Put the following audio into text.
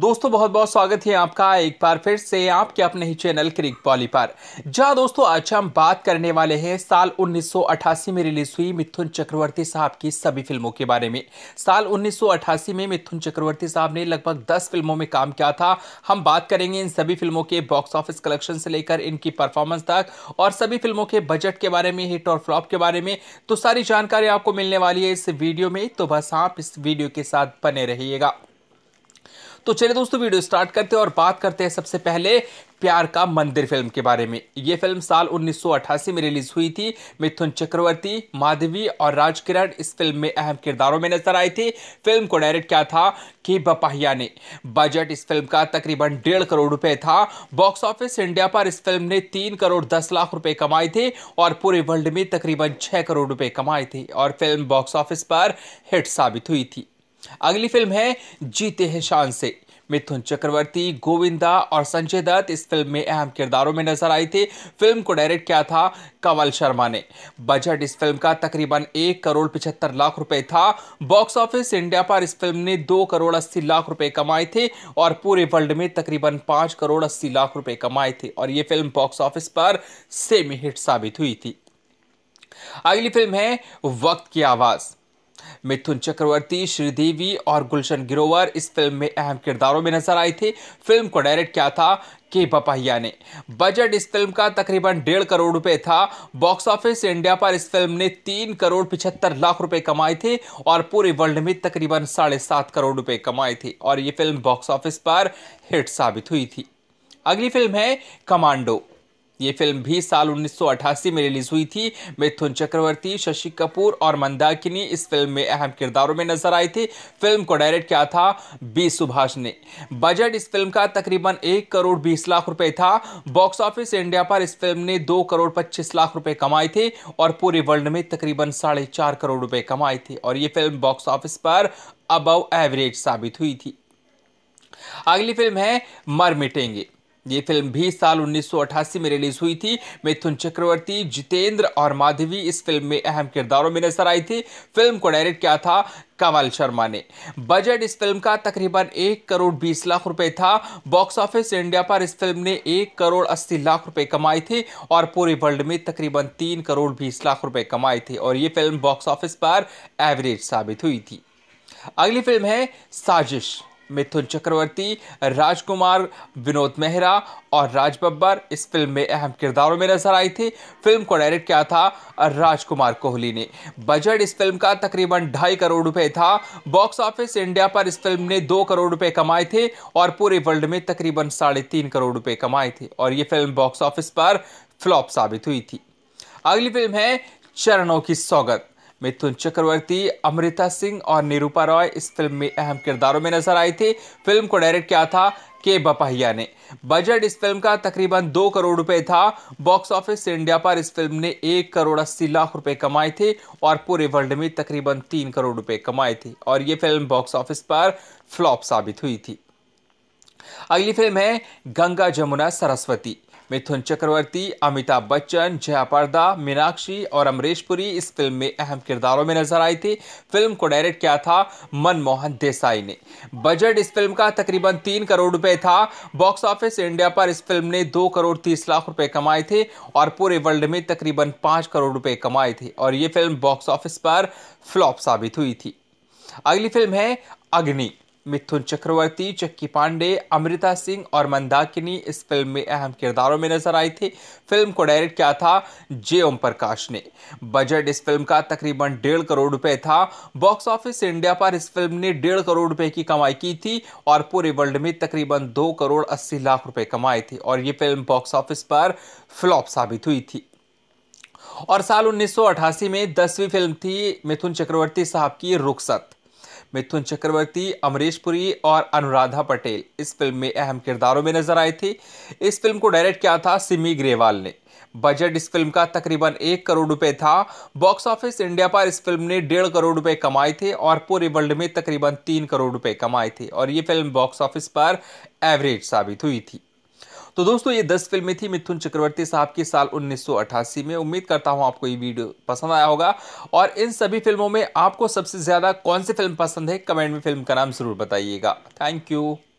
दोस्तों बहुत बहुत स्वागत है आपका एक बार फिर से आपके अपने ही चैनल क्रिक पॉली पर जहाँ दोस्तों आज हम बात करने वाले हैं साल 1988 में रिलीज हुई मिथुन चक्रवर्ती साहब की सभी फिल्मों के बारे में साल 1988 में मिथुन चक्रवर्ती साहब ने लगभग 10 फिल्मों में काम किया था हम बात करेंगे इन सभी फिल्मों के बॉक्स ऑफिस कलेक्शन से लेकर इनकी परफॉर्मेंस तक और सभी फिल्मों के बजट के बारे में हिट और फ्लॉप के बारे में तो सारी जानकारी आपको मिलने वाली है इस वीडियो में तो बस आप इस वीडियो के साथ बने रहिएगा तो चलिए दोस्तों वीडियो स्टार्ट करते हैं और बात करते हैं सबसे पहले प्यार का मंदिर फिल्म के बारे में ये फिल्म साल 1988 में रिलीज हुई थी मिथुन चक्रवर्ती माधवी और राजकिरण इस फिल्म में अहम किरदारों में नजर आई थी फिल्म को डायरेक्ट किया था के बपाहिया ने बजट इस फिल्म का तकरीबन डेढ़ करोड़ रुपए था बॉक्स ऑफिस इंडिया पर इस फिल्म ने तीन करोड़ दस लाख रुपए कमाए थे और पूरे वर्ल्ड में तकरीबन छः करोड़ रुपए कमाए थे और फिल्म बॉक्स ऑफिस पर हिट साबित हुई थी अगली फिल्म है जीते हैं शान से मिथुन चक्रवर्ती गोविंदा और संजय दत्त इस फिल्म में अहम किरदारों में नजर आए थे फिल्म को डायरेक्ट किया था कंवल शर्मा ने बजट इस फिल्म का तकरीबन एक करोड़ पिछहत्तर लाख रुपए था बॉक्स ऑफिस इंडिया पर इस फिल्म ने दो करोड़ अस्सी लाख रुपए कमाए थे और पूरे वर्ल्ड में तकरीबन पाँच करोड़ अस्सी लाख रुपए कमाए थे और ये फिल्म बॉक्स ऑफिस पर सेमी हिट साबित हुई थी अगली फिल्म है वक्त की आवाज़ मिथुन चक्रवर्ती श्रीदेवी और गुलशन गिरोवर इस फिल्म में अहम किरदारों में नजर आए थे फिल्म को डायरेक्ट किया था के पपहिया ने बजट इस फिल्म का तकरीबन डेढ़ करोड़ रुपए था बॉक्स ऑफिस इंडिया पर इस फिल्म ने तीन करोड़ पिछहत्तर लाख रुपए कमाए थे और पूरे वर्ल्ड में तकरीबन साढ़े सात करोड़ रुपए कमाए थे और ये फिल्म बॉक्स ऑफिस पर हिट साबित हुई थी अगली फिल्म है कमांडो ये फिल्म भी साल 1988 में रिलीज हुई थी मिथुन चक्रवर्ती शशि कपूर और मंदाकिनी इस फिल्म में अहम किरदारों में नजर आए थे फिल्म को डायरेक्ट किया था बी सुभाष ने बजट इस फिल्म का तकरीबन एक करोड़ बीस लाख रुपए था बॉक्स ऑफिस इंडिया पर इस फिल्म ने दो करोड़ पच्चीस लाख रुपए कमाए थे और पूरे वर्ल्ड में तकरीबन साढ़े चार करोड़ रुपए कमाए थे और ये फिल्म बॉक्स ऑफिस पर अबव एवरेज साबित हुई थी अगली फिल्म है मर मिटेंगे ये फिल्म भी साल 1988 में रिलीज हुई थी मिथुन चक्रवर्ती जितेंद्र और माधवी इस फिल्म में अहम किरदारों में नजर आई थी फिल्म को डायरेक्ट किया था कमल शर्मा ने बजट इस फिल्म का तकरीबन एक करोड़ बीस लाख रुपए था बॉक्स ऑफिस इंडिया पर इस फिल्म ने एक करोड़ अस्सी लाख रुपए कमाए थे और पूरे वर्ल्ड में तकरीबन तीन करोड़ बीस लाख रुपए कमाए थे और ये फिल्म बॉक्स ऑफिस पर एवरेज साबित हुई थी अगली फिल्म है साजिश मिथुन चक्रवर्ती राजकुमार विनोद मेहरा और राज बब्बर इस फिल्म में अहम किरदारों में नजर आए थे फिल्म को डायरेक्ट किया था राजकुमार कोहली ने बजट इस फिल्म का तकरीबन ढाई करोड़ रुपए था बॉक्स ऑफिस इंडिया पर इस फिल्म ने दो करोड़ रुपए कमाए थे और पूरे वर्ल्ड में तकरीबन साढ़े तीन करोड़ रुपए कमाए थे और ये फिल्म बॉक्स ऑफिस पर फ्लॉप साबित हुई थी अगली फिल्म है चरणों की सौगत मिथुन चक्रवर्ती अमृता सिंह और निरूपा रॉय इस फिल्म में अहम किरदारों में नजर आए थे फिल्म को डायरेक्ट किया था के बपहिया ने बजट इस फिल्म का तकरीबन दो करोड़ रुपए था बॉक्स ऑफिस इंडिया पर इस फिल्म ने एक करोड़ अस्सी लाख रुपए कमाए थे और पूरे वर्ल्ड में तकरीबन तीन करोड़ रुपए कमाए थे और ये फिल्म बॉक्स ऑफिस पर फ्लॉप साबित हुई थी अगली फिल्म है गंगा जमुना सरस्वती मिथुन चक्रवर्ती अमिताभ बच्चन जया पर्दा मीनाक्षी और अमरीश पुरी इस फिल्म में अहम किरदारों में नजर आई थी फिल्म को डायरेक्ट किया था मनमोहन देसाई ने बजट इस फिल्म का तकरीबन तीन करोड़ रुपए था बॉक्स ऑफिस इंडिया पर इस फिल्म ने दो करोड़ तीस लाख रुपए कमाए थे और पूरे वर्ल्ड में तकरीबन पांच करोड़ रुपए कमाए थे और ये फिल्म बॉक्स ऑफिस पर फ्लॉप साबित हुई थी अगली फिल्म है अग्नि मिथुन चक्रवर्ती चक्की पांडे अमृता सिंह और मंदाकिनी इस फिल्म में अहम किरदारों में नजर आई थी फिल्म को डायरेक्ट किया था जे ओम प्रकाश ने बजट इस फिल्म का तकरीबन डेढ़ करोड़ रुपए था बॉक्स ऑफिस इंडिया पर इस फिल्म ने डेढ़ करोड़ रुपए की कमाई की थी और पूरे वर्ल्ड में तकरीबन दो करोड़ अस्सी लाख रुपए कमाए थे और ये फिल्म बॉक्स ऑफिस पर फ्लॉप साबित हुई थी और साल 1988 में दसवीं फिल्म थी मिथुन चक्रवर्ती साहब की रुखसत मिथुन चक्रवर्ती अमरीश पुरी और अनुराधा पटेल इस फिल्म में अहम किरदारों में नजर आए थे इस फिल्म को डायरेक्ट किया था सिमी ग्रेवाल ने बजट इस फिल्म का तकरीबन एक करोड़ रुपए था बॉक्स ऑफिस इंडिया पर इस फिल्म ने डेढ़ करोड़ रुपए कमाए थे और पूरे वर्ल्ड में तकरीबन तीन करोड़ रुपए कमाए थे और ये फिल्म बॉक्स ऑफिस पर एवरेज साबित हुई थी तो दोस्तों ये दस फिल्में थी मिथुन चक्रवर्ती साहब की साल 1988 में उम्मीद करता हूँ आपको ये वीडियो पसंद आया होगा और इन सभी फिल्मों में आपको सबसे ज़्यादा कौन सी फिल्म पसंद है कमेंट में फिल्म का नाम ज़रूर बताइएगा थैंक यू